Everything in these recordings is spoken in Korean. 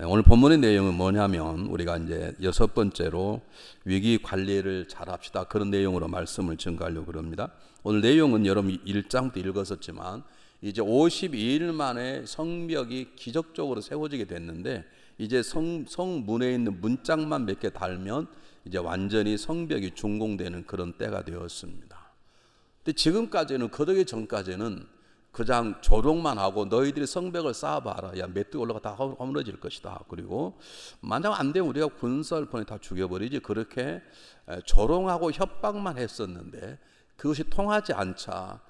네, 오늘 본문의 내용은 뭐냐면 우리가 이제 여섯 번째로 위기 관리를 잘 합시다. 그런 내용으로 말씀을 증가하려고 그럽니다. 오늘 내용은 여러분 1장도 읽었었지만 이제 52일 만에 성벽이 기적적으로 세워지게 됐는데 이제 성, 성문에 있는 문짝만 몇 개 달면 이제 완전히 성벽이 준공되는 그런 때가 되었습니다. 근데 지금까지는 거덕의 전까지는 그냥 조롱만 하고 너희들이 성벽을 쌓아봐라. 야 메뚜기 올라가 다 허물어질 것이다. 그리고 만약 안 되면 우리가 군사를 보내 다 죽여버리지. 그렇게 조롱하고 협박만 했었는데 그것이 통하지 않자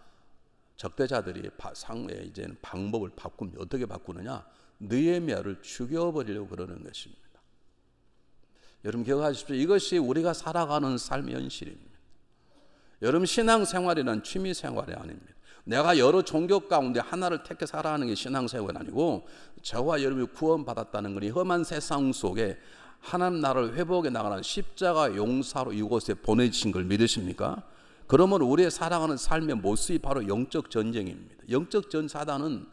적대자들이 상에 이제는 방법을 바꾸면 어떻게 바꾸느냐? 느에미아를 죽여버리려고 그러는 것입니다. 여러분 기억하십시오. 이것이 우리가 살아가는 삶의 현실입니다. 여러분 신앙생활이란 취미생활이 아닙니다. 내가 여러 종교 가운데 하나를 택해 살아가는 게 신앙생활이 아니고 저와 여러분이 구원받았다는 것이 그 험한 세상 속에 하나님 나라를 회복해 나가는 십자가 용사로 이곳에 보내주신 걸 믿으십니까? 그러면 우리의 살아가는 삶의 모습이 바로 영적 전쟁입니다. 영적 전사단은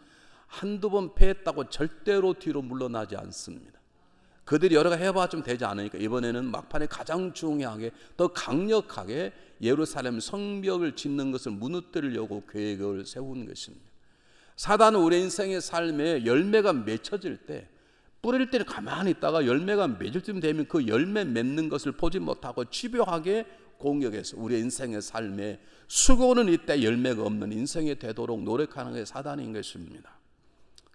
한두 번 패했다고 절대로 뒤로 물러나지 않습니다. 그들이 여러 가 해봐 좀 되지 않으니까 이번에는 막판에 가장 중요하게 더 강력하게 예루살렘 성벽을 짓는 것을 무너뜨리려고 계획을 세운 것입니다. 사단은 우리 인생의 삶에 열매가 맺혀질 때 뿌릴 때는 가만히 있다가 열매가 맺을 쯤 되면 그 열매 맺는 것을 보지 못하고 집요하게 공격해서 우리 인생의 삶에 수고는 이때 열매가 없는 인생이 되도록 노력하는 게 사단인 것입니다.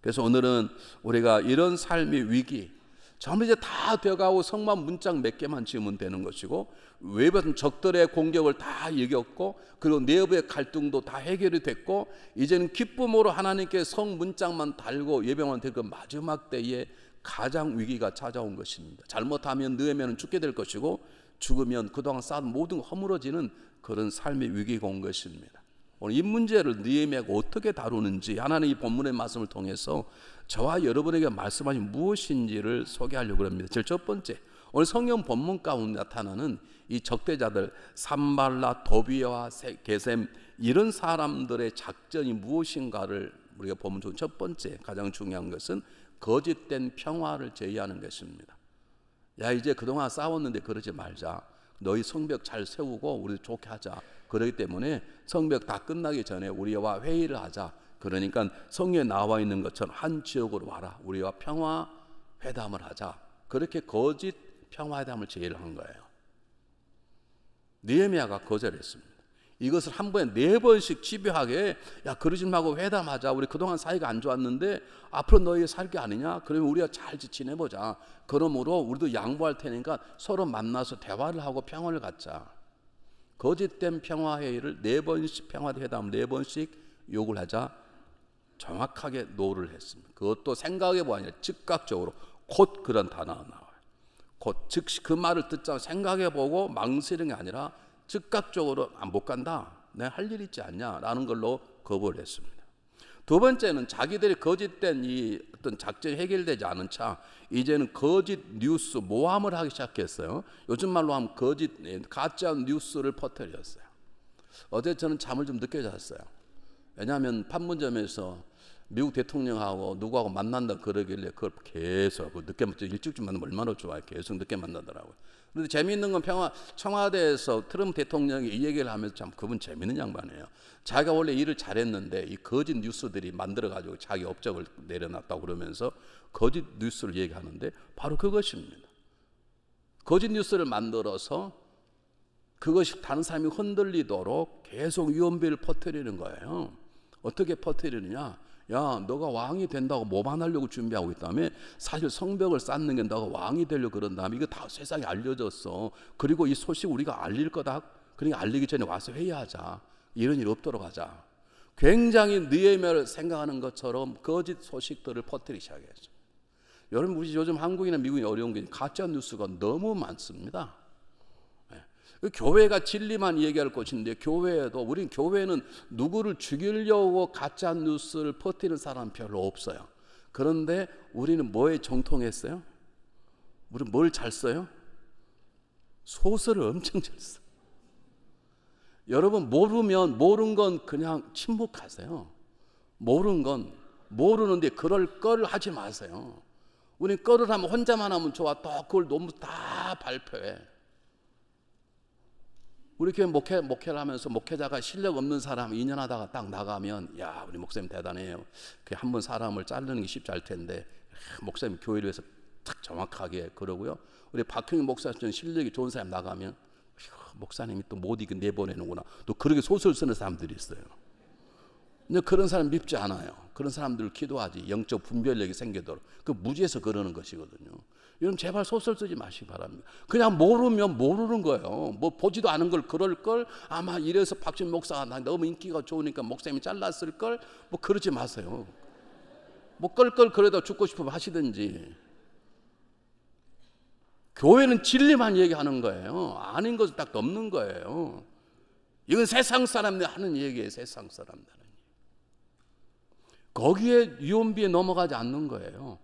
그래서 오늘은 우리가 이런 삶의 위기, 전부 이제 다되어가고 성만 문짝 몇 개만 지으면 되는 것이고 외부에서 적들의 공격을 다 이겼고 그리고 내부의 갈등도 다 해결이 됐고 이제는 기쁨으로 하나님께 성 문짝만 달고 예배원한테그 마지막 때에 가장 위기가 찾아온 것입니다. 잘못하면 느에면은 죽게 될 것이고 죽으면 그동안 쌓은 모든 허물어지는 그런 삶의 위기가 온 것입니다. 오늘 이 문제를 느헤미야가 어떻게 다루는지 하나님 이 본문의 말씀을 통해서 저와 여러분에게 말씀하신 무엇인지를 소개하려고 합니다. 제일 첫 번째, 오늘 성경 본문 가운데 나타나는 이 적대자들 산발라, 도비와 게셈 이런 사람들의 작전이 무엇인가를 우리가 보면 좋첫 번째 가장 중요한 것은 거짓된 평화를 제의하는 것입니다. 야 이제 그동안 싸웠는데 그러지 말자. 너희 성벽 잘 세우고 우리 좋게 하자. 그러기 때문에 성벽 다 끝나기 전에 우리와 회의를 하자. 그러니까 성에 나와 있는 것처럼 한 지역으로 와라. 우리와 평화 회담을 하자. 그렇게 거짓 평화 회담을 제의한 를 거예요. 니에미아가 거절했습니다. 이것을 한 번에 네 번씩 집요하게 야 그러지 말고 회담하자. 우리 그동안 사이가 안 좋았는데 앞으로 너희 살게 아니냐? 그러면 우리가 잘 지내보자. 그러므로 우리도 양보할 테니까 서로 만나서 대화를 하고 평화를 갖자. 거짓된 평화회의를 네 번씩 평화회담 네 번씩 욕을 하자 정확하게 노를 했습니다. 그것도 생각해 보아니 즉각적으로 곧 그런 단어가 나와요. 곧 즉시 그 말을 듣자 생각해 보고 망설이는 게 아니라 즉각적으로 안못 아, 간다. 내할 일 있지 않냐라는 걸로 거부를 했습니다. 두 번째는 자기들이 거짓된 이 어떤 작전이 해결되지 않은 차 이제는 거짓 뉴스 모함을 하기 시작했어요. 요즘 말로 하면 거짓 예, 가짜 뉴스를 퍼뜨렸어요. 어제 저는 잠을 좀 늦게 잤어요. 왜냐하면 판문점에서 미국 대통령하고 누구하고 만난다 그러길래 그걸 계속 그 늦게 일찍 좀 만나면 얼마나 좋아요. 계속 늦게 만나더라고요. 그런데 재미있는 건 평화, 청와대에서 트럼프 대통령이 이 얘기를 하면서 참 그분 재밌는 양반이에요. 자기가 원래 일을 잘했는데 이 거짓 뉴스들이 만들어가지고 자기 업적을 내려놨다고 그러면서 거짓 뉴스를 얘기하는데 바로 그것입니다. 거짓 뉴스를 만들어서 그것이 다른 사람이 흔들리도록 계속 위험비를 퍼뜨리는 거예요. 어떻게 퍼뜨리느냐? 야, 너가 왕이 된다고 모반하려고 준비하고 있다며 사실 성벽을 쌓는 게 너가 왕이 되려고 그런다며 이거 다 세상에 알려졌어. 그리고 이 소식 우리가 알릴 거다. 그러니까 알리기 전에 와서 회의하자. 이런 일 없도록 하자. 굉장히 느헤미야를 생각하는 것처럼 거짓 소식들을 퍼뜨리기 시작했죠. 여러분 우리 요즘 한국이나 미국이 어려운 게 가짜 뉴스가 너무 많습니다. 그 교회가 진리만 얘기할 것인데 교회에도 우린 교회는 누구를 죽이려고 가짜 뉴스를 퍼뜨리는 사람 별로 없어요. 그런데 우리는 뭐에 정통했어요? 우리는 뭘 잘 써요? 소설을 엄청 잘 써. 여러분 모르면 모른 건 그냥 침묵하세요. 모른 건 모르는데 그럴 걸 하지 마세요. 우린 거를 하면 혼자만 하면 좋아. 또 그걸 너무 다 발표해. 우리 교회 목회, 목회를 하면서 목회자가 실력 없는 사람 인연 하다가 딱 나가면, 야, 우리 목사님 대단해요. 그 한 번 사람을 자르는 게 쉽지 않을 텐데, 목사님 교회를 위해서 탁 정확하게 그러고요. 우리 박형희 목사님 실력이 좋은 사람 나가면, 목사님이 또 못 이겨 내보내는구나. 또 그렇게 소설 쓰는 사람들이 있어요. 근데 그런 사람 밉지 않아요. 그런 사람들 을 기도하지. 영적 분별력이 생기도록. 그 무지해서 그러는 것이거든요. 여러분 제발 소설 쓰지 마시기 바랍니다. 그냥 모르면 모르는 거예요. 뭐 보지도 않은 걸 그럴 걸 아마 이래서 박준 목사가 나 너무 인기가 좋으니까 목사님이 잘랐을 걸 뭐 그러지 마세요. 뭐 끌끌 그래도 죽고 싶으면 하시든지. 교회는 진리만 얘기하는 거예요. 아닌 것은 딱 없는 거예요. 이건 세상 사람들 하는 얘기예요. 세상 사람들 거기에 유언비에 넘어가지 않는 거예요.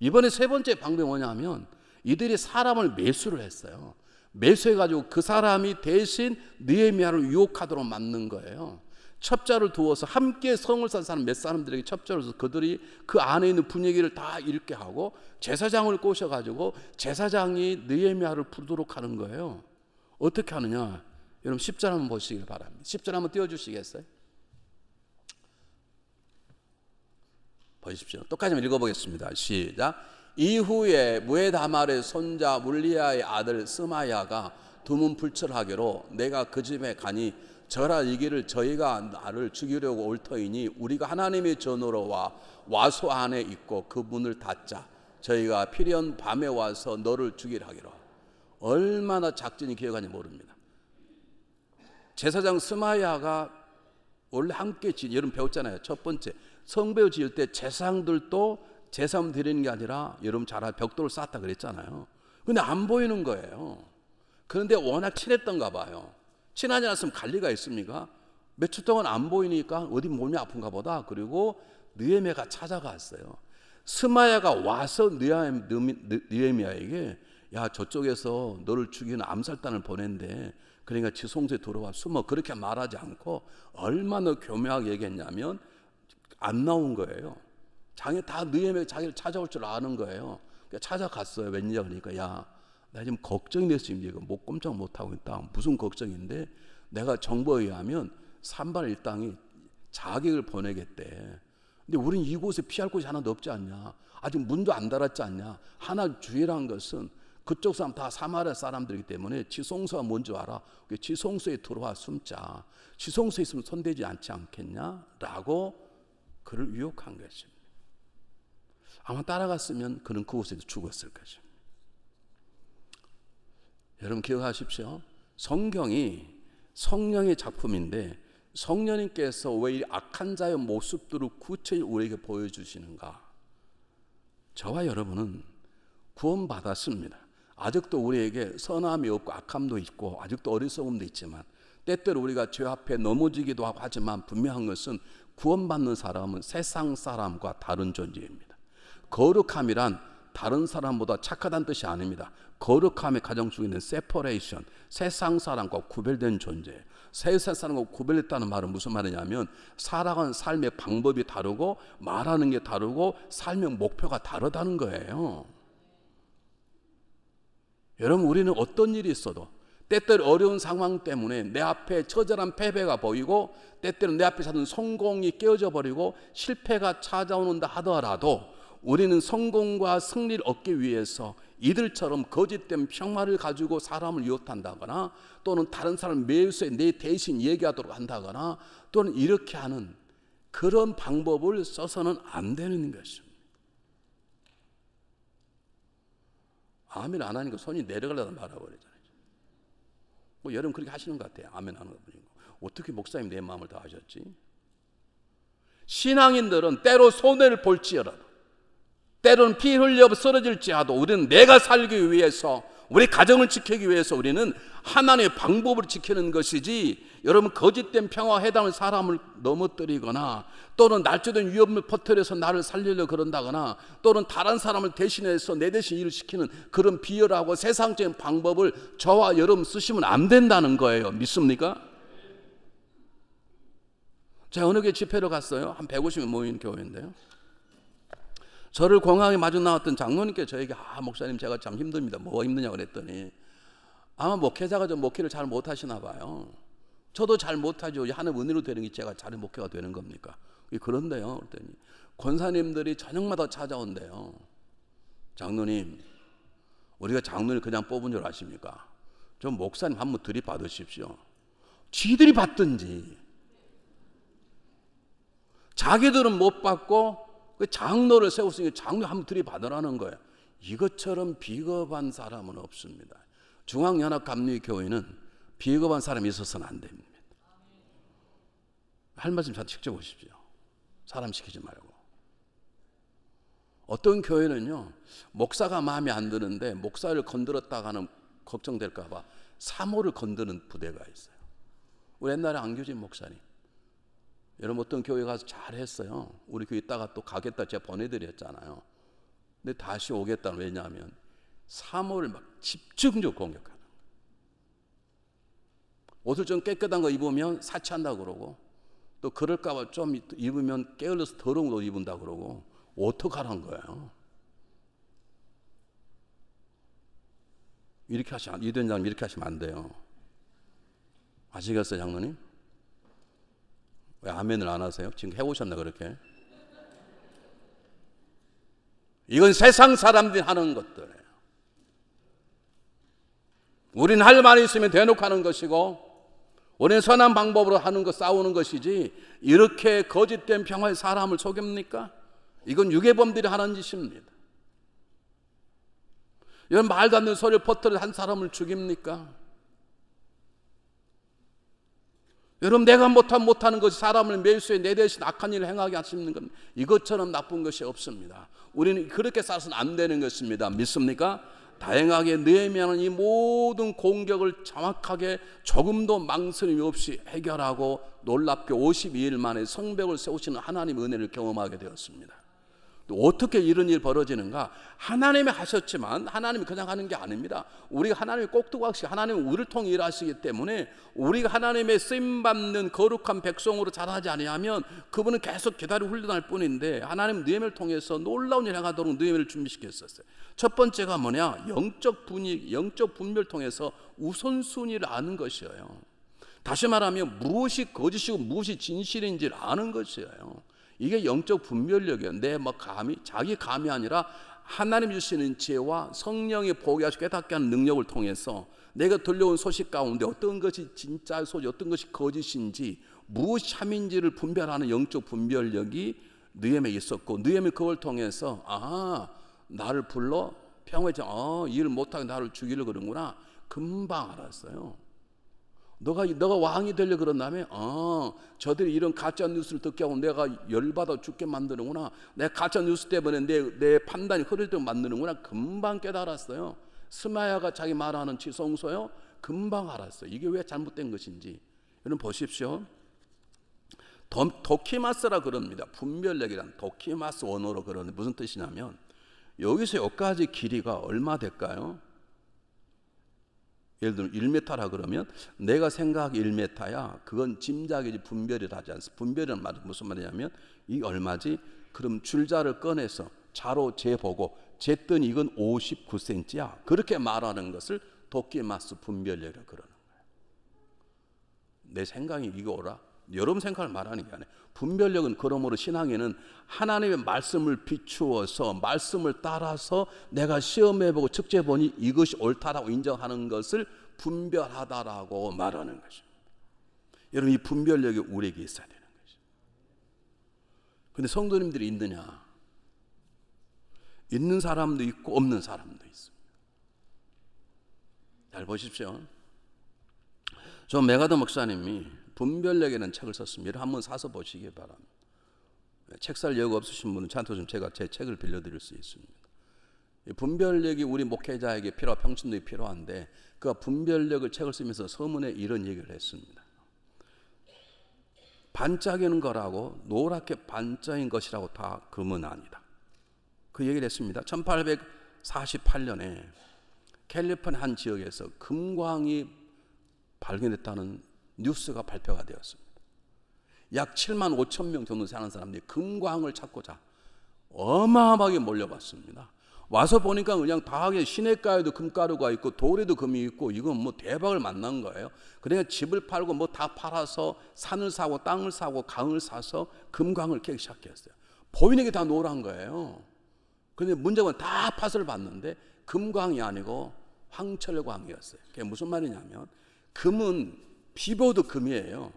이번에 세 번째 방법이 뭐냐면 하 이들이 사람을 매수를 했어요. 매수해가지고 그 사람이 대신 느헤미야를 유혹하도록 만든 거예요. 첩자를 두어서 함께 성을 산 사람 몇 사람들에게 첩자를 두어서 그들이 그 안에 있는 분위기를 다 잃게 하고 제사장을 꼬셔가지고 제사장이 느헤미야를 부르도록 하는 거예요. 어떻게 하느냐? 여러분 10절 한번 보시길 바랍니다. 10절 한번 띄워주시겠어요? 보십시오. 똑같이 한번 읽어보겠습니다. 시작. 이후에 무에다말의 손자 물리아의 아들 스마야가 드문 불철하게로 내가 그 집에 가니 저라 이기를 저희가 나를 죽이려고 올 터이니 우리가 하나님의 전으로 와 와소 안에 있고 그 문을 닫자 저희가 필연 밤에 와서 너를 죽이라 기로 얼마나 작전이 기억하는지 모릅니다. 제사장 스마야가 원래 함께 지 여름 배웠잖아요. 첫 번째 성배우 지을 때 재상들도 재상 드리는 게 아니라 여러분 잘 알아 벽돌을 쌓았다 그랬잖아요. 근데 안 보이는 거예요. 그런데 워낙 친했던가 봐요. 친하지 않았으면 관리가 있습니까? 몇주 동안 안 보이니까 어디 몸이 아픈가 보다. 그리고 느헤메가 찾아갔어요. 스마야가 와서 느헤미아에게야 저쪽에서 너를 죽이는 암살단을 보낸대 그러니까 지성소에 들어와 숨어 그렇게 말하지 않고 얼마나 교묘하게 얘기했냐면 안 나온 거예요. 장에 다 느헤미야 자기를 찾아올 줄 아는 거예요. 그러니까 찾아갔어요. 웬일이야 그러니까 야, 나 지금 걱정이 됐서 지금 이거 못 뭐 꼼짝 못 하고 있다. 무슨 걱정인데 내가 정보에 의하면 산발 일당이 자객을 보내겠대. 근데 우린 이곳에 피할 곳이 하나도 없지 않냐. 아직 문도 안 달았지 않냐. 하나 주의란 것은 그쪽 사람 다 사마리아 사람들이기 때문에 지성소가 뭔지 알아. 지성소에 들어와 숨자. 지성소에 있으면 손대지 않지 않겠냐? 라고 그를 유혹한 것입니다. 아마 따라갔으면 그는 그곳에서 죽었을 것입니다. 여러분 기억하십시오. 성경이 성령의 작품인데 성령님께서 왜 악한 자의 모습들을 구체히 우리에게 보여주시는가? 저와 여러분은 구원받았습니다. 아직도 우리에게 선함이 없고 악함도 있고 아직도 어리석음도 있지만 때때로 우리가 죄 앞에 넘어지기도 하고 하지만 분명한 것은 구원받는 사람은 세상 사람과 다른 존재입니다. 거룩함이란 다른 사람보다 착하다는 뜻이 아닙니다. 거룩함의 가정 중에 는 세퍼레이션, 세상 사람과 구별된 존재. 세상 사람과 구별됐다는 말은 무슨 말이냐면 살아가는 삶의 방법이 다르고 말하는 게 다르고 삶의 목표가 다르다는 거예요. 여러분 우리는 어떤 일이 있어도 때때로 어려운 상황 때문에 내 앞에 처절한 패배가 보이고 때때로 내 앞에 사는 성공이 깨어져 버리고 실패가 찾아오는다 하더라도 우리는 성공과 승리를 얻기 위해서 이들처럼 거짓된 평화를 가지고 사람을 유혹한다거나 또는 다른 사람 매수에 내 대신 얘기하도록 한다거나 또는 이렇게 하는 그런 방법을 써서는 안 되는 것입니다. 아멘 안 하니까 손이 내려가려다 말아버리죠. 뭐 여러분 그렇게 하시는 것 같아요. 아멘 하는 것 뿐이고. 어떻게 목사님 내 마음을 다 아셨지? 신앙인들은 때로 손해를 볼지라도 때로는 피 흘려 쓰러질지라도 우리는 내가 살기 위해서 우리 가정을 지키기 위해서 우리는 하나님의 방법을 지키는 것이지 여러분 거짓된 평화회담은 사람을 넘어뜨리거나 또는 날조된 위험을 퍼뜨려서 나를 살리려 그런다거나 또는 다른 사람을 대신해서 내 대신 일을 시키는 그런 비열하고 세상적인 방법을 저와 여러분 쓰시면 안 된다는 거예요. 믿습니까? 제가 어느 교 집회를 갔어요. 한 150명 모인 교회인데요. 저를 공항에 마주 나왔던 장로님께 저에게 아 목사님 제가 참 힘듭니다. 뭐가 힘드냐 그랬더니 아마 목회자가 좀 목회를 잘 못하시나 봐요. 저도 잘 못하죠. 하나의 은혜로 되는 게 제가 잘 목회가 되는 겁니까? 그런데요. 그랬더니 권사님들이 저녁마다 찾아온대요. 장로님, 우리가 장로를 그냥 뽑은 줄 아십니까? 좀 목사님 한 번 들이받으십시오. 지들이 받든지. 자기들은 못 받고 그 장로를 세웠으니까 장로 한번 들이받으라는 거예요. 이것처럼 비겁한 사람은 없습니다. 중앙연합감리교회는 비겁한 사람이 있어서는 안 됩니다. 할 말씀 잘한테 직접 오십시오. 사람 시키지 말고. 어떤 교회는요, 목사가 마음에 안 드는데 목사를 건드렸다가는 걱정될까봐 사모를 건드는 부대가 있어요. 우리 옛날에 안교진 목사님. 여러분 어떤 교회 가서 잘했어요. 우리 교회 있다가 또 가겠다 제가 보내드렸잖아요. 근데 다시 오겠다 왜냐하면 사모를 막 집중적으로 공격하는 거예요. 옷을 좀 깨끗한 거 입으면 사치한다 그러고 또 그럴까봐 좀 입으면 깨어러서 더러운 옷 입은다 그러고 어떡하란 거예요? 이렇게 하시 이된장님 이렇게 하시면 안 돼요. 아시겠어요, 장로님? 왜 아멘을 안 하세요? 지금 해오셨나 그렇게? 이건 세상 사람들이 하는 것들이에요. 우린 할 말이 있으면 대놓고 하는 것이고 원래 선한 방법으로 하는 거 싸우는 것이지 이렇게 거짓된 평화의 사람을 속입니까? 이건 유괴범들이 하는 짓입니다. 이런 말도 안 되는 소리를 퍼뜨려 한 사람을 죽입니까? 여러분 내가 못한 못하는 것이 사람을 매수에 내 대신 악한 일을 행하게 하시는 겁니다. 이것처럼 나쁜 것이 없습니다. 우리는 그렇게 살아서는 안 되는 것입니다. 믿습니까? 다행하게 느헤미야는 이 모든 공격을 정확하게 조금도 망설임 없이 해결하고 놀랍게 52일 만에 성벽을 세우시는 하나님 은혜를 경험하게 되었습니다. 어떻게 이런 일 벌어지는가? 하나님이 하셨지만 하나님이 그냥 하는 게 아닙니다. 우리가 하나님이 꼭두각시 하나님은 우리를 통해 일하시기 때문에 우리가 하나님의 쓰임 받는 거룩한 백성으로 자라지 아니하면 그분은 계속 기다려 훈련할 뿐인데 하나님 느헤미를 통해서 놀라운 일 행하도록 느헤미를 준비시켰었어요. 첫 번째가 뭐냐? 영적 분위 영적 분별 통해서 우선순위를 아는 것이에요. 다시 말하면 무엇이 거짓이고 무엇이 진실인지를 아는 것이에요. 이게 영적 분별력이에요. 뭐 감이 자기 감이 아니라 하나님 주시는 지혜와 성령의 복이 아주 깨닫게 하는 능력을 통해서 내가 들려온 소식 가운데 어떤 것이 진짜 소식, 어떤 것이 거짓인지 무엇 참인지를 분별하는 영적 분별력이 느엠에 있었고 느엠이 그걸 통해서 아 나를 불러 평화의 아, 일을 못하게 나를 죽이려 그런구나 금방 알았어요. 너가 너가 왕이 되려 그런다며? 어, 저들이 이런 가짜 뉴스를 듣게 하고 내가 열받아 죽게 만드는구나. 내가 짜 뉴스 때문에 내, 내 판단이 흐를때 만드는구나. 금방 깨달았어요. 스마야가 자기 말하는 지성소요. 금방 알았어요. 이게 왜 잘못된 것인지. 여러분 보십시오. 도, 키마스라 그럽니다. 분별력이란 도키마스 원어로 그러는 무슨 뜻이냐면 여기서 여기까지 길이가 얼마 될까요? 예를 들면 1m라 그러면 내가 생각하기 1m야. 그건 짐작이지 분별을 하지 않습니다. 분별이란 말이 무슨 말이냐면 이 얼마지? 그럼 줄자를 꺼내서 자로 재보고 쟀더니 이건 59cm야. 그렇게 말하는 것을 도끼마스 분별이라고 그러는 거예요. 내 생각이 이거라. 여러분 생각을 말하는 게 아니에요. 분별력은 그러므로 신앙에는 하나님의 말씀을 비추어서 말씀을 따라서 내가 시험해보고 측제보니 이것이 옳다라고 인정하는 것을 분별하다라고 말하는 것입니다. 여러분 이 분별력이 우리에게 있어야 되는 것이죠. 근데 성도님들이 있느냐? 있는 사람도 있고 없는 사람도 있습니다. 잘 보십시오. 저 메가더 목사님이 분별력에는 책을 썼습니다. 한번 사서 보시기 바랍니다. 예, 책살 여유 없으신 분은 찬토 좀 제가 제 책을 빌려드릴 수 있습니다. 분별력이 우리 목회자에게 필요하고 평신도에 필요한데 그가 분별력을 책을 쓰면서 서문에 이런 얘기를 했습니다. 반짝이는 거라고 노랗게 반짝인 것이라고 다 금은 아니다. 그 얘기를 했습니다. 1848년에 캘리폰 한 지역에서 금광이 발견됐다는 뉴스가 발표가 되었습니다. 약 7만 5천 명 정도 사는 사람들이 금광을 찾고자 어마어마하게 몰려봤습니다. 와서 보니까 그냥 다하게 시냇가에도 금가루가 있고 돌에도 금이 있고 이건 뭐 대박을 만난 거예요. 그러니까 집을 팔고 뭐 다 팔아서 산을 사고 땅을 사고 강을 사서 금광을 캐기 시작했어요. 보이는 게 다 노란 거예요. 근데 문제는 다 팥을 봤는데 금광이 아니고 황철광이었어요. 그게 무슨 말이냐면 금은 비보드 금이에요.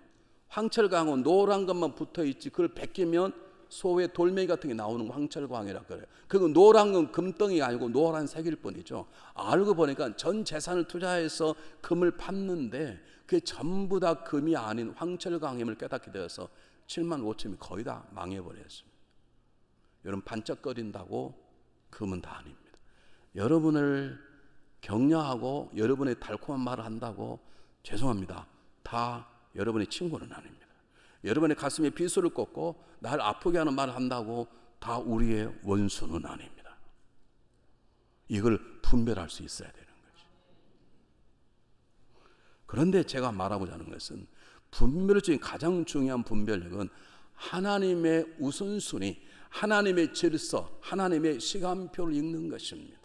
황철강은 노란 것만 붙어 있지 그걸 벗기면 소의 돌멩이 같은 게 나오는 황철광이라 그래요. 그리고 노란 건 금덩이가 아니고 노란색일 뿐이죠. 알고 보니까 전 재산을 투자해서 금을 팠는데 그게 전부 다 금이 아닌 황철광임을 깨닫게 되어서 7만 5천이 거의 다 망해버렸습니다. 여러분 반짝거린다고 금은 다 아닙니다. 여러분을 격려하고 여러분의 달콤한 말을 한다고 죄송합니다. 다 여러분의 친구는 아닙니다. 여러분의 가슴에 비수를 꽂고 날 아프게 하는 말을 한다고 다 우리의 원수는 아닙니다. 이걸 분별할 수 있어야 되는 거죠. 그런데 제가 말하고자 하는 것은 분별 중에 가장 중요한 분별력은 하나님의 우선순위, 하나님의 질서, 하나님의 시간표를 읽는 것입니다.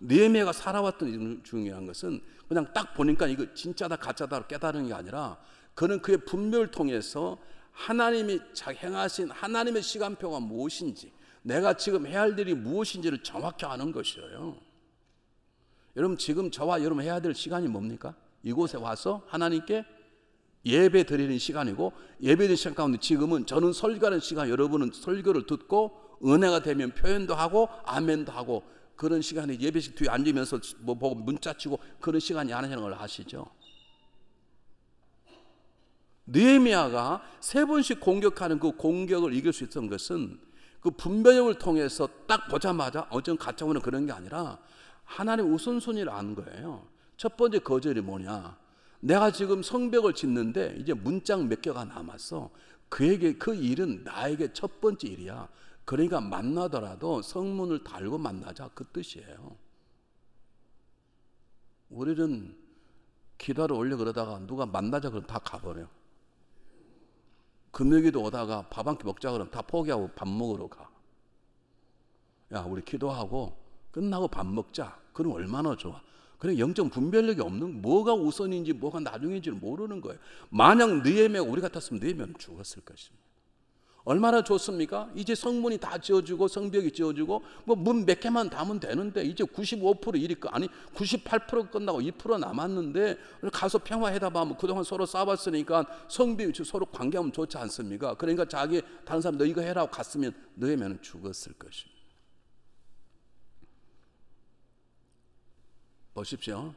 느헤미가 살아왔던 중요한 것은 그냥 딱 보니까 이거 진짜다 가짜다 깨달은 게 아니라 그는 그의 분별을 통해서 하나님이 행하신 하나님의 시간표가 무엇인지 내가 지금 해야 할 일이 무엇인지를 정확히 아는 것이에요. 여러분 지금 저와 여러분 해야 될 시간이 뭡니까? 이곳에 와서 하나님께 예배 드리는 시간이고 예배 드리는 시간 가운데 지금은 저는 설교하는 시간 여러분은 설교를 듣고 은혜가 되면 표현도 하고 아멘도 하고 그런 시간에 예배식 뒤에 앉으면서 뭐 보고 문자 치고 그런 시간이 아니라는 걸 아시죠? 느헤미야가 세 번씩 공격하는 그 공격을 이길 수 있었던 것은 그 분별력을 통해서 딱 보자마자 어쩐 가짜오는 그런 게 아니라 하나님 우선순위를 아는 거예요. 첫 번째 거절이 뭐냐? 내가 지금 성벽을 짓는데 이제 문짝 몇 개가 남았어. 그에게 그 일은 나에게 첫 번째 일이야. 그러니까 만나더라도 성문을 달고 만나자 그 뜻이에요. 우리는 기도하 올려 그러다가 누가 만나자 그럼 다 가버려. 금요일도 오다가 밥 한 끼 먹자 그럼 다 포기하고 밥 먹으러 가. 야, 우리 기도하고 끝나고 밥 먹자. 그럼 얼마나 좋아. 그래 영적 분별력이 없는 뭐가 우선인지 뭐가 나중인지를 모르는 거예요. 만약 느헤미야 네 우리 같았으면 느헤미야는 네 죽었을 것입니다. 얼마나 좋습니까? 이제 성문이 다 지어지고 성벽이 지어지고 뭐 문 몇 개만 담으면 되는데 이제 95% 일이 아니 98% 끝나고 2% 남았는데 가서 평화해답하면 그동안 서로 싸웠으니까 성비 서로 관계하면 좋지 않습니까? 그러니까 자기 다른 사람 너희가 해라고 갔으면 너의 면 죽었을 것입니다. 보십시오.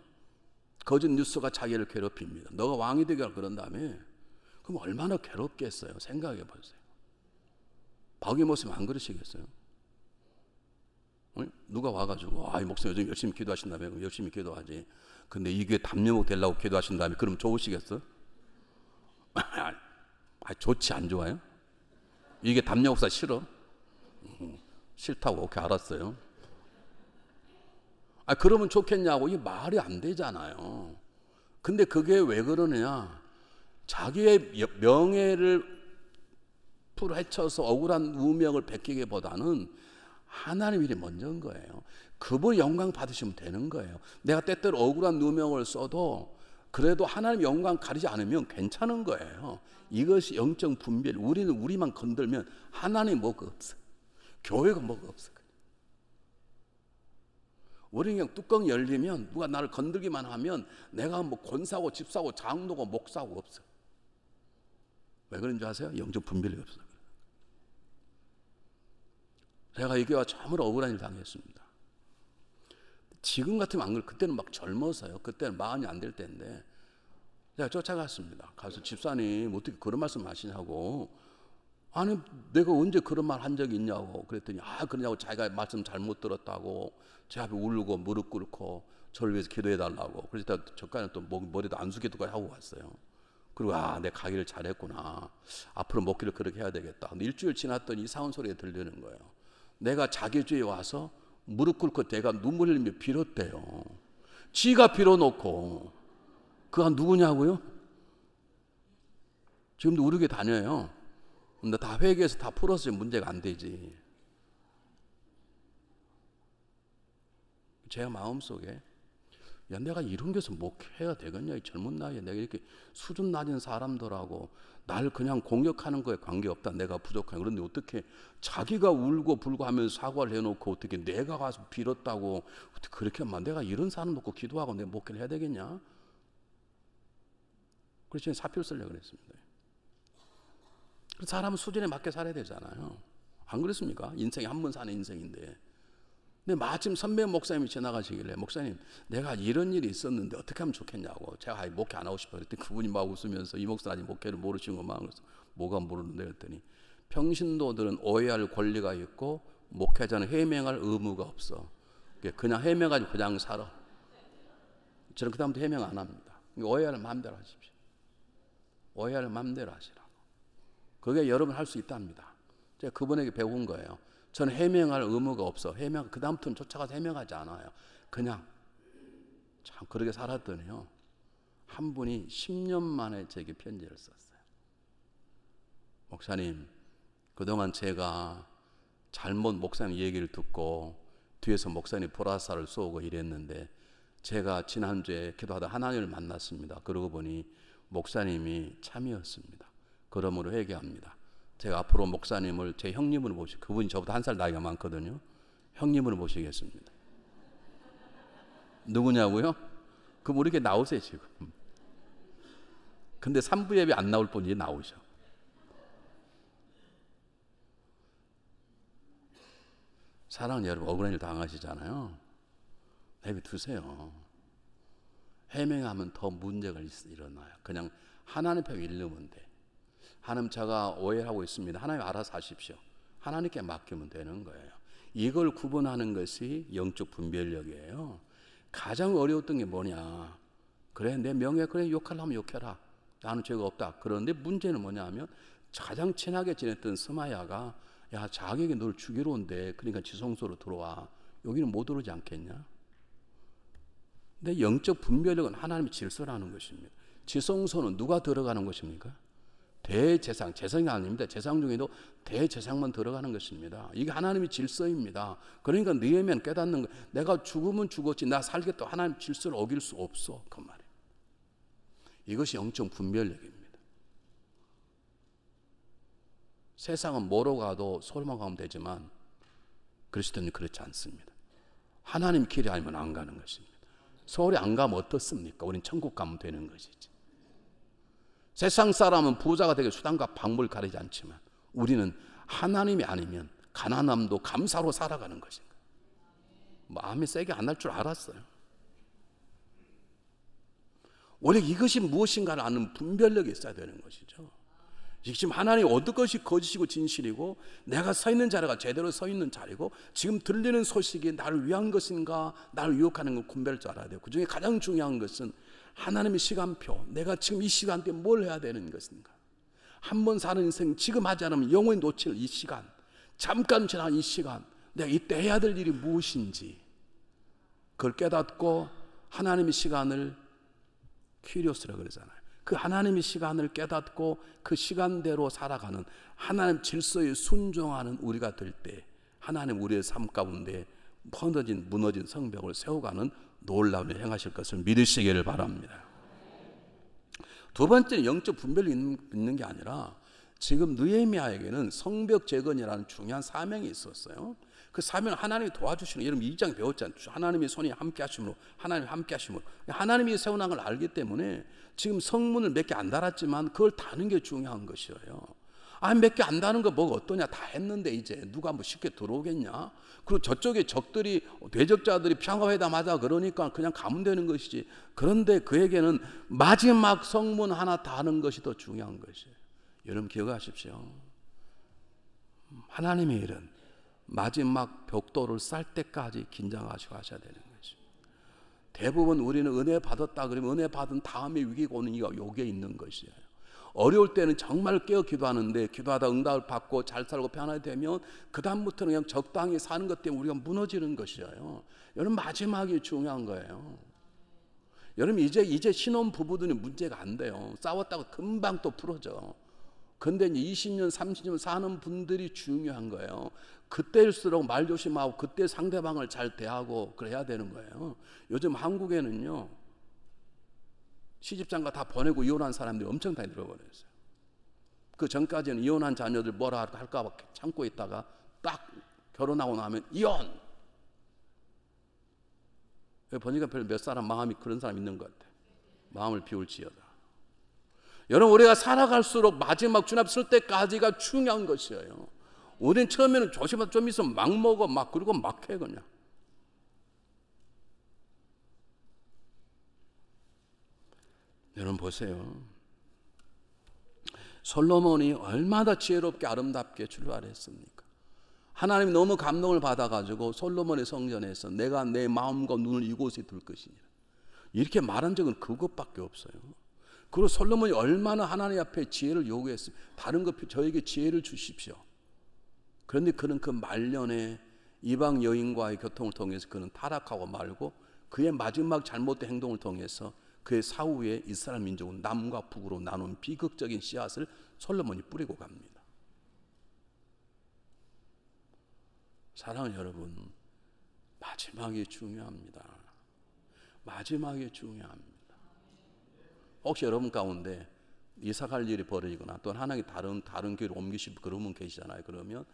거짓 뉴스가 자기를 괴롭힙니다. 너가 왕이 되기를 그런 다음에 그럼 얼마나 괴롭겠어요. 생각해 보세요. 박이모습이안 그러시겠어요? 누가 와가지고 아이 목사 요즘 열심히 기도하신다며 열심히 기도하지 근데 이게 담요목 되려고 기도하신다며 그럼 좋으시겠어? 아 좋지 안 좋아요? 이게 담요목사 싫어? 음, 싫다고 오케이 알았어요 아 그러면 좋겠냐고 이 말이 안 되잖아요 근데 그게 왜 그러느냐 자기의 명예를 100%해쳐서 억울한 우명을 베끼기보다는 하나님 일이 먼저인 거예요. 그분 영광 받으시면 되는 거예요. 내가 때때로 억울한 누명을 써도 그래도 하나님 영광 가리지 않으면 괜찮은 거예요. 이것이 영적 분별. 우리는 우리만 건들면 하나님 뭐가 없어. 교회가 뭐가 없어. 우리는 그냥 뚜껑 열리면 누가 나를 건들기만 하면 내가 뭐 권사고 집사고 장로고 목사고 없어. 왜 그런 줄 아세요? 영적 분별이 없어. 제가 이게와 참으로 억울한 일 당했습니다. 지금 같으면 안 그래. 그때는 막 젊어서요. 그때는 마흔이 안 될 때인데 제가 쫓아갔습니다. 가서 집사님 어떻게 그런 말씀 하시냐고 아니 내가 언제 그런 말 한 적이 있냐고 그랬더니 아 그러냐고 자기가 말씀 잘못 들었다고 제 앞에 울고 무릎 꿇고 저를 위해서 기도해 달라고 그래서 저까지 또 머리도 안숙이도 하고 왔어요. 그리고 아 내 가기를 잘했구나 앞으로 먹기를 그렇게 해야 되겠다. 근데 일주일 지났더니 이상한 소리가 들리는 거예요. 내가 자기주에 와서 무릎 꿇고 내가 눈물 흘리며 빌었대요. 지가 빌어놓고 그가 누구냐고요? 지금도 우르게 다녀요. 근데 다 회계에서 다 풀었으면 문제가 안 되지. 제 마음속에 야 내가 이런 데서 목해야 뭐 되겠냐 이 젊은 나이에 내가 이렇게 수준 낮은 사람들하고 날 그냥 공격하는 거에 관계없다. 내가 부족하 그런데 어떻게 자기가 울고 불고 하면서 사과를 해놓고 어떻게 내가 가서 빌었다고 어떻게 그렇게 하면 내가 이런 사람 놓고 기도하고 내 목회를 해야 되겠냐? 그래서 저는 사표를 쓰려고 그랬습니다. 사람은 수준에 맞게 살아야 되잖아요. 안 그렇습니까? 인생이 한 번 사는 인생인데. 근데 마침 선배 목사님이 지나가시길래 목사님 내가 이런 일이 있었는데 어떻게 하면 좋겠냐고 제가 목회 안 하고 싶어 그랬더니 그분이 막 웃으면서 이 목사 아직 목회를 모르시는 것만 그래서 뭐가 모르는데 그랬더니 평신도들은 오해할 권리가 있고 목회자는 해명할 의무가 없어 그냥 해명하지 그냥 살아 저는 그다음부터 해명 안 합니다 오해할 마음대로 하십시오 오해할 마음대로 하시라고 그게 여러분 할 수 있답니다 제가 그분에게 배운 거예요 저는 해명할 의무가 없어. 해명 그 다음부터는 쫓아가서 해명하지 않아요. 그냥 참 그렇게 살았더니요. 한 분이 10년 만에 제게 편지를 썼어요. 목사님, 그동안 제가 잘못 목사님 얘기를 듣고 뒤에서 목사님 보라사를 쏘고 이랬는데 제가 지난주에 기도하다 하나님을 만났습니다. 그러고 보니 목사님이 참이었습니다. 그러므로 회개합니다. 제가 앞으로 목사님을 제 형님으로 모시 그분이 저보다 한 살 나이가 많거든요. 형님으로 모시겠습니다. 누구냐고요? 그럼 이렇게 나오세요 지금. 근데 3부 예배 안 나올 분이 나오죠. 사랑하는 여러분 억울한 일 당하시잖아요. 내비 두세요. 해명하면 더 문제가 일어나요. 그냥 하나님 앞에 일르면 돼. 하늠차가 오해하고 있습니다. 하나님 알아서 하십시오. 하나님께 맡기면 되는 거예요. 이걸 구분하는 것이 영적 분별력이에요. 가장 어려웠던 게 뭐냐? 그래 내 명예 그래 욕하려면 욕해라. 나는 죄가 없다. 그런데 문제는 뭐냐하면 가장 친하게 지냈던 스마야가 야 자기에게 널 죽이러 온대. 그러니까 지성소로 들어와. 여기는 못오지 않겠냐? 근 영적 분별력은 하나님의 질서라는 것입니다. 지성소는 누가 들어가는 것입니까? 대재상 재상이 아닙니다. 재상 중에도 대재상만 들어가는 것입니다. 이게 하나님의 질서입니다. 그러니까 느헤면 깨닫는 거 내가 죽으면 죽었지 나 살겠다. 하나님 질서를 어길 수 없어. 그 말이에요. 이것이 영적 분별력입니다. 세상은 뭐로 가도 소망하면 되지만 그리스도는 그렇지 않습니다. 하나님 길이 아니면 안 가는 것입니다. 서울에 안 가면 어떻습니까? 우린 천국 가면 되는 것이지. 세상 사람은 부자가 되게 수단과 방법을 가리지 않지만 우리는 하나님이 아니면 가난함도 감사로 살아가는 것입니다. 마음이 세게 안할줄 알았어요. 원래 이것이 무엇인가를 아는 분별력이 있어야 되는 것이죠. 지금 하나님 어느 것이 거짓이고 진실이고 내가 서 있는 자리가 제대로 서 있는 자리고 지금 들리는 소식이 나를 위한 것인가 나를 유혹하는 걸 분별할 줄 알아야 돼요. 그중에 가장 중요한 것은 하나님의 시간표, 내가 지금 이 시간대에 뭘 해야 되는 것인가? 한 번 사는 인생 지금 하지 않으면 영원히 놓칠 이 시간, 잠깐 지난 이 시간, 내가 이때 해야 될 일이 무엇인지 그걸 깨닫고 하나님의 시간을 퀴리오스라 그러잖아요. 그 하나님의 시간을 깨닫고 그 시간대로 살아가는 하나님 질서에 순종하는 우리가 될 때 하나님 우리의 삶 가운데 무너진 무너진 성벽을 세워가는 놀라움을 행하실 것을 믿으시기를 바랍니다. 두 번째는 영적 분별이 있는 게 아니라 지금 느헤미야에게는 성벽 재건이라는 중요한 사명이 있었어요. 그 사명 하나님이 도와주시는 여러분 2장 배웠지 않죠? 하나님의 손이 함께 하심으로 하나님 함께 하심으로 하나님이 세워난 걸 알기 때문에 지금 성문을 몇 개 안 달았지만 그걸 다는 게 중요한 것이에요. 아, 니몇 개 안다는 거 뭐가 어떠냐? 다 했는데 이제 누가 뭐 쉽게 들어오겠냐? 그리고 저쪽에 적들이, 대적자들이 평화회담 하자 그러니까 그냥 가면 되는 것이지. 그런데 그에게는 마지막 성문 하나 다는 것이 더 중요한 것이에요. 여러분 기억하십시오. 하나님의 일은 마지막 벽돌을 쌓 때까지 긴장하시고 하셔야 되는 것입 대부분 우리는 은혜 받았다 그러면 은혜 받은 다음에 위기가 오는 이유가 여기에 있는 것이에요. 어려울 때는 정말 깨어 기도하는데 기도하다 응답을 받고 잘 살고 편하게 되면 그 다음부터는 그냥 적당히 사는 것 때문에 우리가 무너지는 것이에요. 여러분 마지막이 중요한 거예요. 여러분 이제 이제 신혼 부부들이 문제가 안 돼요. 싸웠다고 금방 또 풀어져. 근데 20년, 30년 사는 분들이 중요한 거예요. 그때일수록 말 조심하고 그때 상대방을 잘 대하고 그래야 되는 거예요. 요즘 한국에는요. 시집장가 다 보내고 이혼한 사람들이 엄청 많이 들어버렸어요. 그 전까지는 이혼한 자녀들 뭐라 할까 봐 참고 있다가 딱 결혼하고 나면 이혼! 보니까 별몇 사람 마음이 그런 사람 있는 것 같아. 마음을 비울지어다. 여러분, 우리가 살아갈수록 마지막 주납 쓸 때까지가 중요한 것이에요. 우린 처음에는 조심하고 좀 있으면 막 먹어, 막, 그리고 막 해, 그냥. 여러분 보세요. 솔로몬이 얼마나 지혜롭게 아름답게 출발했습니까? 하나님이 너무 감동을 받아가지고 솔로몬의 성전에서 내가 내 마음과 눈을 이곳에 둘것이니 이렇게 말한 적은 그것밖에 없어요. 그리고 솔로몬이 얼마나 하나님 앞에 지혜를 요구했어요. 다른 것 저에게 지혜를 주십시오. 그런데 그는 그 말년에 이방 여인과의 교통을 통해서 그는 타락하고 말고 그의 마지막 잘못된 행동을 통해서 그의 사후에 이스라엘 민족은 남과 북으로 나눈 비극적인 씨앗을 솔로몬이 뿌리고 갑니다. 사랑하는 여러분, 마지막이 중요합니다. 마지막이 중요합니다. 혹시 여러분 가운데 이사갈 일이 벌어지거나 또는 하나님 다른 다른 길로 옮기시 그러면 계시잖아요. 그러면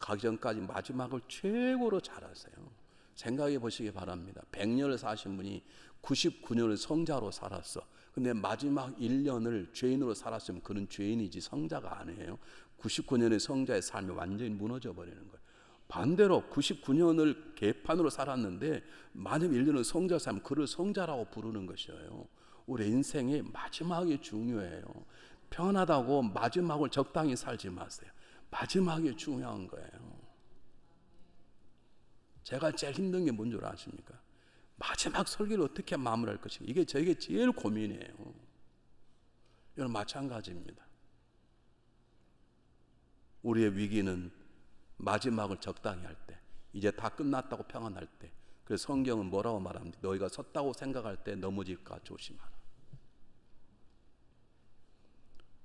가기 전까지 마지막을 최고로 잘하세요. 생각해 보시기 바랍니다. 백년을 사신 분이 99년을 성자로 살았어. 근데 마지막 1년을 죄인으로 살았으면 그는 죄인이지 성자가 아니에요. 99년의 성자의 삶이 완전히 무너져 버리는 거예요. 반대로 99년을 개판으로 살았는데 만약 1년을 성자 삶 그를 성자라고 부르는 것이에요. 우리 인생의 마지막이 중요해요. 편하다고 마지막을 적당히 살지 마세요. 마지막이 중요한 거예요. 제가 제일 힘든 게 뭔 줄 아십니까? 마지막 설교를 어떻게 마무리할 것인가 이게 저에게 제일 고민이에요. 이건 마찬가지입니다. 우리의 위기는 마지막을 적당히 할 때, 이제 다 끝났다고 평안할 때, 그래서 성경은 뭐라고 말합니까? 너희가 섰다고 생각할 때 넘어질까 조심하라.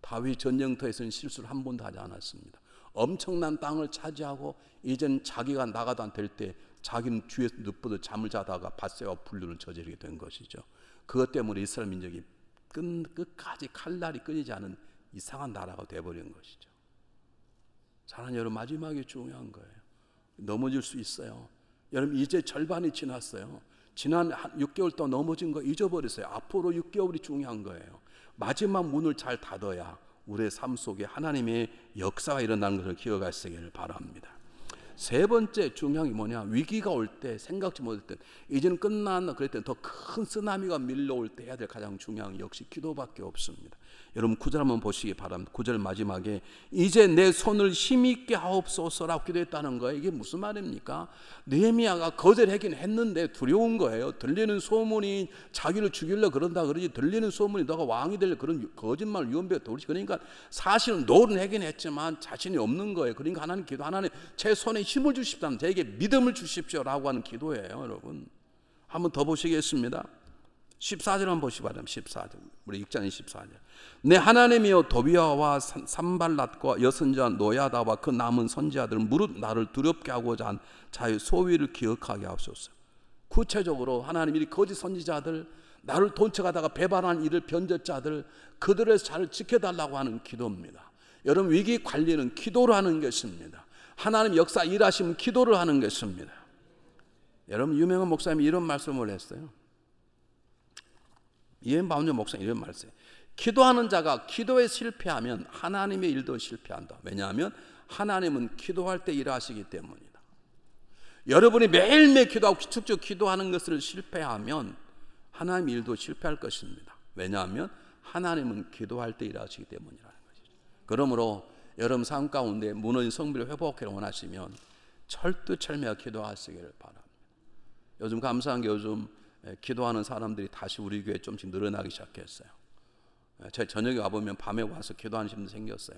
다윗 전쟁터에서는 실수를 한 번도 하지 않았습니다. 엄청난 땅을 차지하고 이젠 자기가 나가도 안될때 자기는 뒤에서 늦보듯 잠을 자다가 밧세와 분류를 저지르게 된 것이죠. 그것 때문에 이스라엘 민족이 끝, 끝까지 칼날이 끊이지 않은 이상한 나라가 돼버린 것이죠. 사랑하는 여러분 마지막이 중요한 거예요. 넘어질 수 있어요. 여러분 이제 절반이 지났어요. 지난 6개월 동안 넘어진 거 잊어버리세요. 앞으로 6개월이 중요한 거예요. 마지막 문을 잘 닫아야 우리의 삶 속에 하나님의 역사가 일어나는 것을 기억하시기를 바랍니다. 세 번째 중요한 게 뭐냐? 위기가 올 때, 생각지 못했던, 이제는 끝났나 그랬던 더 큰 쓰나미가 밀려올 때 해야 될 가장 중요한 역시 기도밖에 없습니다. 여러분 구절 한번 보시기 바랍니다. 구절 마지막에 이제 내 손을 힘있게 하옵소서라고 기도했다는 거예요. 이게 무슨 말입니까? 느헤미야가 거절하긴 했는데 두려운 거예요. 들리는 소문이 자기를 죽이려 그런다 그러지 들리는 소문이 너가 왕이 될 그런 거짓말 유언비가 도리지 그러니까 사실은 노는 하긴 했지만 자신이 없는 거예요. 그러니까 하나님 기도 하나님 제 손에 힘을 주십시오. 제게 믿음을 주십시오라고 하는 기도예요, 여러분. 한번 더 보시겠습니다. 14절 한번 보시 기 바랍니다. 14절. 우리 6장의 14절. 내 하나님이여 도비아와 산발랏과 여선자 노야다와 그 남은 선지자들 무릇 나를 두렵게 하고자 한 자의 소위를 기억하게 하옵소서. 구체적으로 하나님이 거짓 선지자들 나를 돈쳐가다가 배반한 일을 변제자들 그들을 잘 지켜달라고 하는 기도입니다. 여러분 위기 관리는 기도를 하는 것입니다. 하나님 역사 일하시면 기도를 하는 것입니다. 여러분 유명한 목사님이 이런 말씀을 했어요. 이엠바운드 목사님 이런 말씀 기도하는 자가 기도에 실패하면 하나님의 일도 실패한다. 왜냐하면 하나님은 기도할 때 일하시기 때문이다. 여러분이 매일매일 기도하고 쭉적 기도하는 것을 실패하면 하나님 의 일도 실패할 것입니다. 왜냐하면 하나님은 기도할 때 일하시기 때문이라는 것이죠. 그러므로 여러분 삶 가운데 무너진 성비를 회복하기를 원하시면 철두철미하게 기도하시기를 바랍니다. 요즘 감사한 게 요즘 기도하는 사람들이 다시 우리 교회에 좀씩 늘어나기 시작했어요. 제 예, 저녁에 와보면 밤에 와서 기도하는 시도 생겼어요.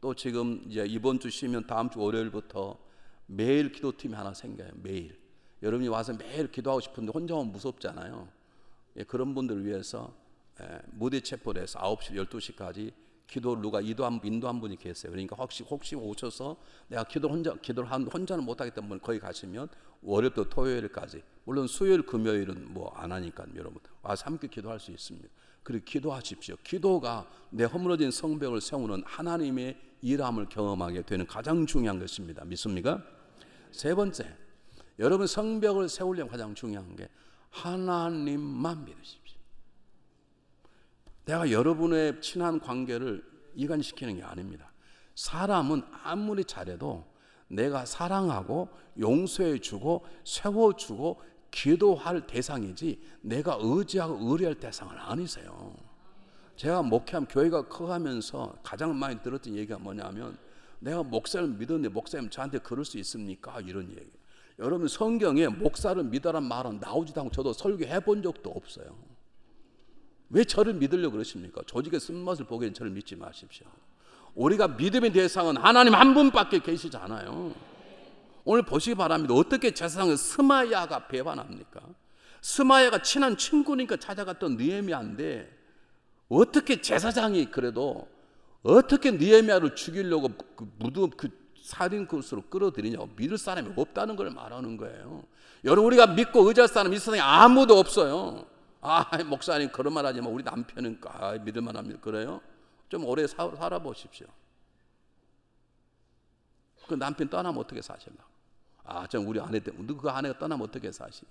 또 지금 이제 이번 주 쉬면 다음 주 월요일부터 매일 기도팀이 하나 생겨요. 매일. 여러분이 와서 매일 기도하고 싶은데 혼자 오면 무섭잖아요. 예, 그런 분들을 위해서 예, 무대 체포에서 9시, 12시까지 기도 를 누가 이도한 인도한 분이 계세요. 그러니까 혹시 혹시 오셔서 내가 기도 혼자 기도를 한 혼자는 못 하겠다는 분 거기 가시면 월요일부터 토요일까지 물론 수요일 금요일은 뭐 안 하니까 여러분 와서 함께 기도할 수 있습니다. 그리고 기도하십시오. 기도가 내 허물어진 성벽을 세우는 하나님의 일함을 경험하게 되는 가장 중요한 것입니다. 믿습니까? 세 번째, 여러분 성벽을 세우려면 가장 중요한 게 하나님만 믿으십시오. 내가 여러분의 친한 관계를 이간시키는 게 아닙니다. 사람은 아무리 잘해도 내가 사랑하고 용서해주고 세워주고 기도할 대상이지 내가 의지하고 의뢰할 대상은 아니세요. 제가 목회함 교회가 커가면서 가장 많이 들었던 얘기가 뭐냐면 내가 목사를 믿었는데 목사님 저한테 그럴 수 있습니까? 이런 얘기. 여러분 성경에 목사를 믿으란 말은 나오지도 않고 저도 설교해 본 적도 없어요. 왜 저를 믿으려고 그러십니까? 조직의 쓴맛을 보기엔 저를 믿지 마십시오. 우리가 믿음의 대상은 하나님 한 분밖에 계시잖아요. 오늘 보시기 바랍니다. 어떻게 제사장은 스마야가 배반합니까? 스마야가 친한 친구니까 찾아갔던 느헤미야인데 어떻게 제사장이 그래도 어떻게 느헤미야를 죽이려고 그 무덤 그 살인 그으로 끌어들이냐고 믿을 사람이 없다는 걸 말하는 거예요. 여러분 우리가 믿고 의지할 사람 이 세상에 아무도 없어요. 아 목사님 그런 말 하지 마. 우리 남편은 아, 믿을 만합니다. 그래요? 좀 오래 사, 살아보십시오. 그 남편 떠나면 어떻게 사실라? 아, 참 우리 아내 때문에 그 아내가 떠나면 어떻게 사시니?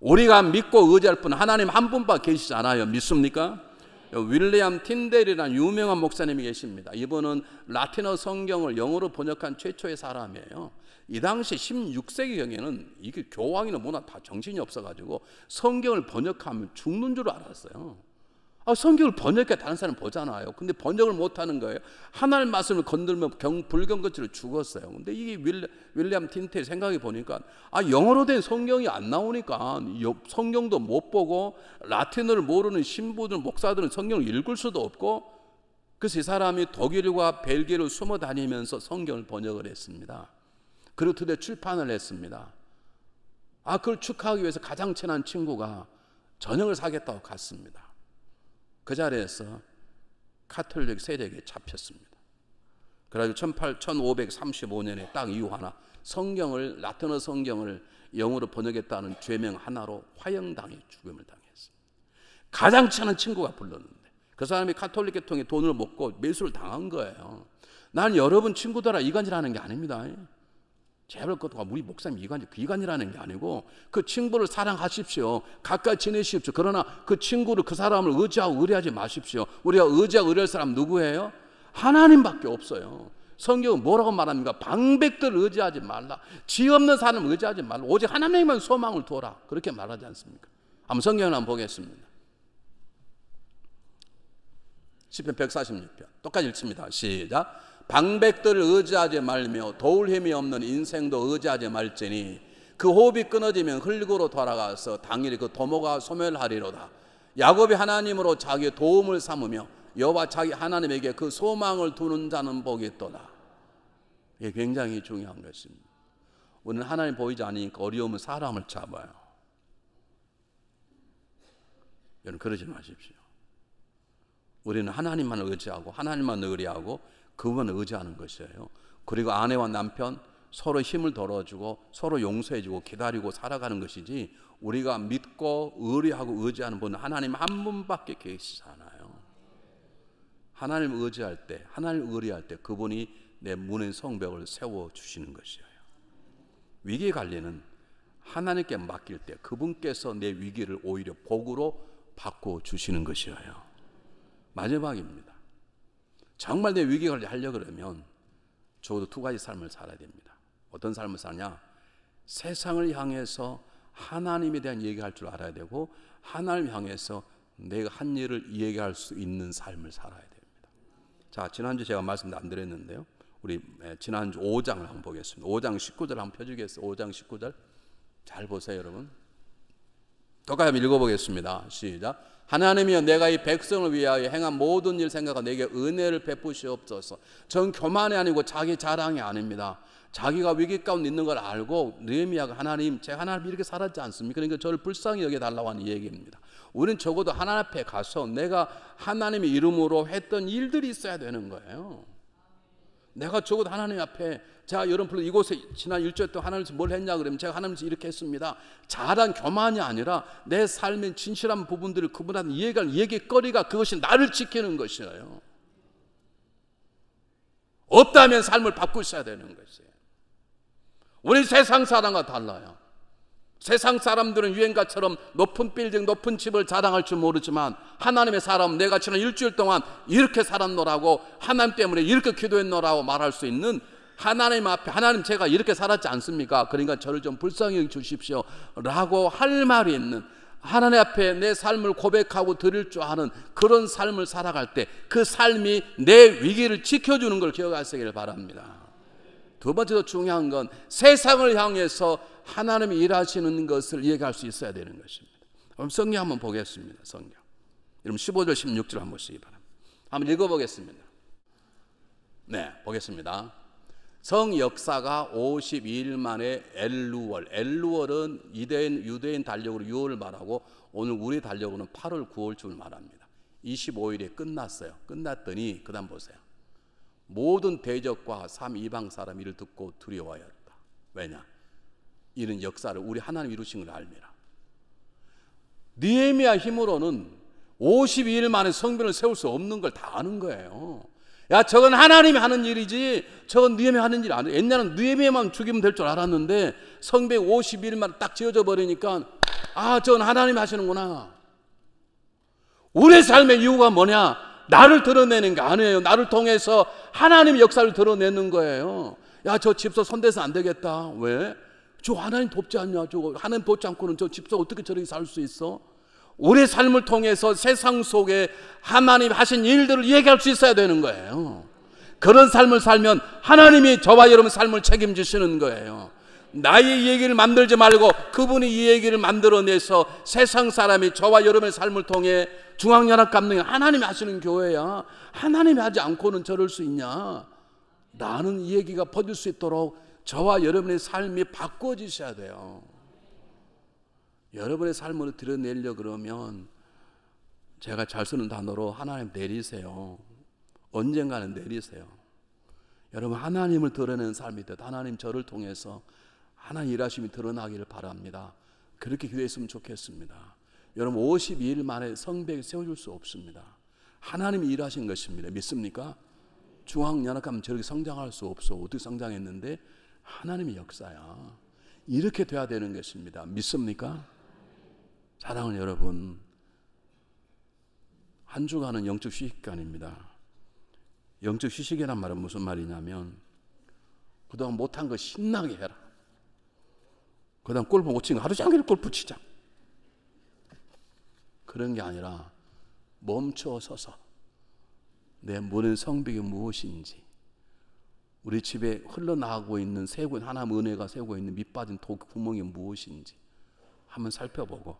우리가 믿고 의지할 분 하나님 한 분밖에 계시지 않아요. 믿습니까? 윌리엄 틴델이라는 유명한 목사님이 계십니다. 이분은 라틴어 성경을 영어로 번역한 최초의 사람이에요. 이 당시 16세기 경에는 이게 교황이나 문화 다 정신이 없어가지고 성경을 번역하면 죽는 줄 알았어요. 아, 성경을 번역해 다른 사람 보잖아요. 근데 번역을 못 하는 거예요. 하나의 말씀을 건들면 경, 불경거치로 죽었어요. 근데 이게 윌리, 윌리엄 틴텔 생각해 보니까 아, 영어로 된 성경이 안 나오니까 성경도 못 보고 라틴어를 모르는 신부들, 목사들은 성경을 읽을 수도 없고 그래서 이 사람이 독일과 벨기에를 숨어 다니면서 성경을 번역을 했습니다. 그리고 드디어 출판을 했습니다. 아, 그걸 축하하기 위해서 가장 친한 친구가 전역을 사겠다고 갔습니다. 그 자리에서 카톨릭 세력에 잡혔습니다. 그래가 1535년에 딱 이유 하나 성경을 라틴어 성경을 영어로 번역했다는 죄명 하나로 화형당해 죽음을 당했어요. 가장 친한 친구가 불렀는데 그 사람이 카톨릭 계통에 돈을 먹고 매수를 당한 거예요. 난 여러분 친구들아 이간질 하는 게 아닙니다. 제발 그것과 우리 목사님 이간이 비관이라는 게 아니고 그 친구를 사랑하십시오. 가까이 지내십시오. 그러나 그 친구를 그 사람을 의지하고 의뢰하지 마십시오. 우리가 의지하고 의뢰할 사람 누구예요? 하나님밖에 없어요. 성경은 뭐라고 말합니까? 방백들 의지하지 말라. 지 없는 사람 의지하지 말라. 오직 하나님만 소망을 둬라. 그렇게 말하지 않습니까? 한번 성경을 한번 보겠습니다. 10편 146편. 똑같이 읽습니다. 시작. 방백들을 의지하지 말며 도울 힘이 없는 인생도 의지하지 말지니 그 호흡이 끊어지면 흙으로 돌아가서 당일에 그 도모가 소멸하리로다. 야곱이 하나님으로 자기 도움을 삼으며 여호와 자기 하나님에게 그 소망을 두는 자는 복이 있도다. 이게 굉장히 중요한 것입니다. 우리는 하나님 보이지 않으니까 어려움은 사람을 잡아요. 여러분 그러지 마십시오. 우리는 하나님만 의지하고 하나님만 의뢰하고 그분 의지하는 것이에요. 그리고 아내와 남편 서로 힘을 덜어주고 서로 용서해주고 기다리고 살아가는 것이지 우리가 믿고 의뢰하고 의지하는 분은 하나님 한 분밖에 계시잖아요. 하나님 의지할 때, 하나님 의뢰할 때 그분이 내 문의 성벽을 세워 주시는 것이에요. 위기 관리는 하나님께 맡길 때 그분께서 내 위기를 오히려 복으로 바꿔 주시는 것이에요. 마지막입니다. 정말 내 위기 관리하려 그러면 적어도 두 가지 삶을 살아야 됩니다. 어떤 삶을 사냐? 세상을 향해서 하나님에 대한 얘기할 줄 알아야 되고 하나님 향해서 내가 한 일을 얘기할 수 있는 삶을 살아야 됩니다. 자, 지난주 제가 말씀안 드렸는데요. 우리 지난주 5장을 한번 보겠습니다. 5장 19절 한번 펴주겠어요. 5장 19절. 잘 보세요, 여러분. 똑같이 한번 읽어보겠습니다. 시작. 하나님이여 내가 이 백성을 위하여 행한 모든 일 생각하 내게 은혜를 베푸시옵소서. 전 교만이 아니고 자기 자랑이 아닙니다. 자기가 위기 가운데 있는 걸 알고 느헤미야가 하나님 제 하나님 이렇게 살았지 않습니까? 그러니까 저를 불쌍히 여겨 달라고 하는 얘기입니다. 우리는 적어도 하나님 앞에 가서 내가 하나님의 이름으로 했던 일들이 있어야 되는 거예요. 내가 적어도 하나님 앞에 제가 여러분 이곳에 지난 일주일 동안 하나님께서 뭘 했냐 그러면 제가 하나님께서 이렇게 했습니다. 잘한 교만이 아니라 내 삶의 진실한 부분들을 그분한테 이해할 얘기거리가 그것이 나를 지키는 것이에요. 없다면 삶을 바꿀 수야 되는 것이에요. 우리 세상 사람과 달라요. 세상 사람들은 유행가처럼 높은 빌딩, 높은 집을 자랑할 줄 모르지만 하나님의 사람 내 가치는 일주일 동안 이렇게 살았노라고 하나님 때문에 이렇게 기도했노라고 말할 수 있는 하나님 앞에 하나님 제가 이렇게 살았지 않습니까? 그러니까 저를 좀 불쌍히 주십시오 라고 할 말이 있는 하나님 앞에 내 삶을 고백하고 드릴 줄 아는 그런 삶을 살아갈 때 그 삶이 내 위기를 지켜주는 걸 기억하시길 바랍니다. 두 번째 더 중요한 건 세상을 향해서 하나님이 일하시는 것을 이해할 수 있어야 되는 것입니다. 그럼 성경 한번 보겠습니다. 성경. 여러분 15절 16절 한번 보시기 바랍니다. 한번 읽어보겠습니다. 네, 보겠습니다. 성 역사가 52일 만에 엘루월. 엘루월은 이대인 유대인 달력으로 6월을 말하고 오늘 우리 달력으로는 8월 9월쯤을 말합니다. 25일에 끝났어요. 끝났더니 그다음 보세요. 모든 대적과 삼이방 사람 이를 듣고 두려워하였다. 왜냐? 이는 역사를 우리 하나님 이루신 걸 알미라. 니에미야 힘으로는 52일 만에 성벽을 세울 수 없는 걸 다 아는 거예요. 야, 저건 하나님이 하는 일이지. 저건 느헤미 하는 일 아니야. 옛날에는 느헤미만 죽이면 될 줄 알았는데 성벽 51일만 딱 지어져 버리니까 아, 저건 하나님이 하시는구나. 우리 삶의 이유가 뭐냐? 나를 드러내는 게 아니에요. 나를 통해서 하나님 역사를 드러내는 거예요. 야, 저 집사 손대서 안 되겠다. 왜? 저 하나님 돕지 않냐? 저 하나님 돕지 않고는 저 집사 어떻게 저렇게 살 수 있어? 우리 삶을 통해서 세상 속에 하나님 하신 일들을 얘기할 수 있어야 되는 거예요. 그런 삶을 살면 하나님이 저와 여러분 삶을 책임지시는 거예요. 나의 얘기를 만들지 말고 그분이 이 얘기를 만들어내서 세상 사람이 저와 여러분의 삶을 통해 중앙연합 감독이 하나님이 하시는 교회야. 하나님이 하지 않고는 저럴 수 있냐. 나는 이 얘기가 퍼질 수 있도록 저와 여러분의 삶이 바꿔지셔야 돼요. 여러분의 삶으로 드러내려 그러면 제가 잘 쓰는 단어로 하나님 내리세요. 언젠가는 내리세요. 여러분 하나님을 드러내는 삶이 되 하나님 저를 통해서 하나님 일하심이 드러나기를 바랍니다. 그렇게 기도했으면 좋겠습니다. 여러분 52일 만에 성벽 세워줄 수 없습니다. 하나님이 일하신 것입니다. 믿습니까? 중앙연합감 저렇게 성장할 수 없어. 어떻게 성장했는데? 하나님의 역사야. 이렇게 돼야 되는 것입니다. 믿습니까? 사랑하는 여러분, 한 주간은 영적 휴식간입니다. 영적 휴식이란 말은 무슨 말이냐면 그동안 못한 거 신나게 해라. 그 다음 골프 못 치는 하루 종일 골프 치자. 그런 게 아니라 멈춰 서서 내 모든 성벽이 무엇인지 우리 집에 흘러나오고 있는 세고 하나 은혜가 세고 있는 밑빠진 독 구멍이 무엇인지 한번 살펴보고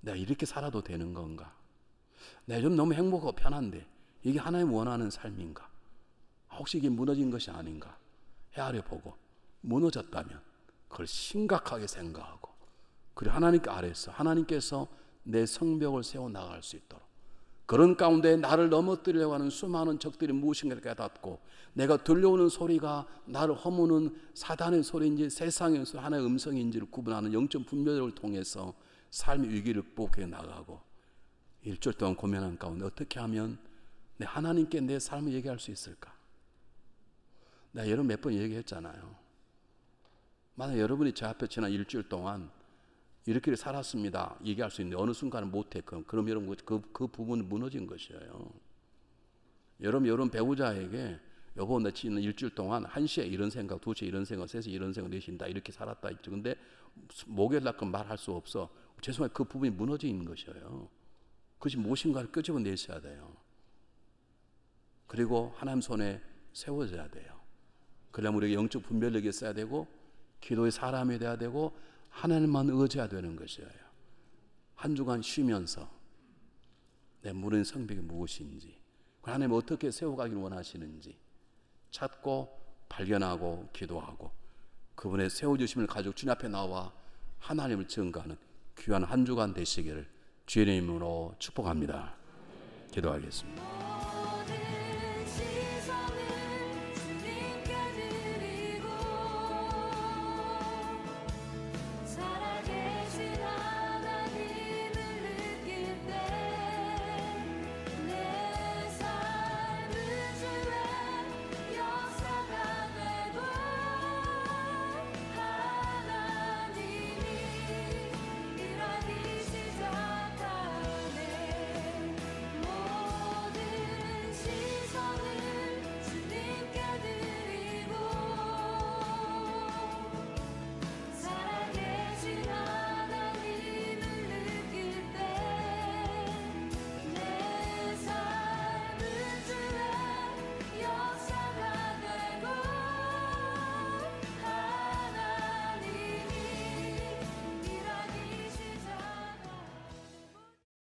내가 이렇게 살아도 되는 건가? 내가 좀 너무 행복하고 편한데 이게 하나님 원하는 삶인가? 혹시 이게 무너진 것이 아닌가? 헤아려 보고 무너졌다면 그걸 심각하게 생각하고 그리고 하나님께 아래서 하나님께서 내 성벽을 세워 나갈 수 있도록 그런 가운데 나를 넘어뜨리려고 하는 수많은 적들이 무엇인가를 깨닫고 내가 들려오는 소리가 나를 허무는 사단의 소리인지 세상에서 하나의 음성인지를 구분하는 영적 분별을 력 통해서 삶의 위기를 극복해 나가고 일주일 동안 고민한 가운데 어떻게 하면 내 하나님께 내 삶을 얘기할 수 있을까? 나 여러 몇번 얘기했잖아요. 만약 여러분이 제 앞에 지난 일주일 동안 이렇게 살았습니다. 얘기할 수 있는데 어느 순간은 못해. 그럼, 그럼 여러분 그, 그, 그 부분은 무너진 것이에요. 여러분, 여러분 배우자에게 여보, 내 지난 일주일 동안 한 시에 이런 생각, 두 시에 이런 생각, 세시에 이런 생각, 내신다 이렇게 살았다 했죠. 데 목요일 날그 말할 수 없어. 죄송해요. 그 부분이 무너져 것이에요. 그것이 무엇인가를 끄집어내셔야 돼요. 그리고 하나님 손에 세워져야 돼요. 그래야 우리가 영적 분별력이 있어야 되고 기도의 사람이 돼야 되고 하나님만 의지해야 되는 것이에요. 한 주간 쉬면서 내 물은 성벽이 무엇인지, 하나님 어떻게 세워가길 원하시는지 찾고 발견하고 기도하고 그분의 세워주심을 가지고 주님 앞에 나와 하나님을 증거하는 귀한 한 주간 되시기를 주님으로 축복합니다. 기도하겠습니다.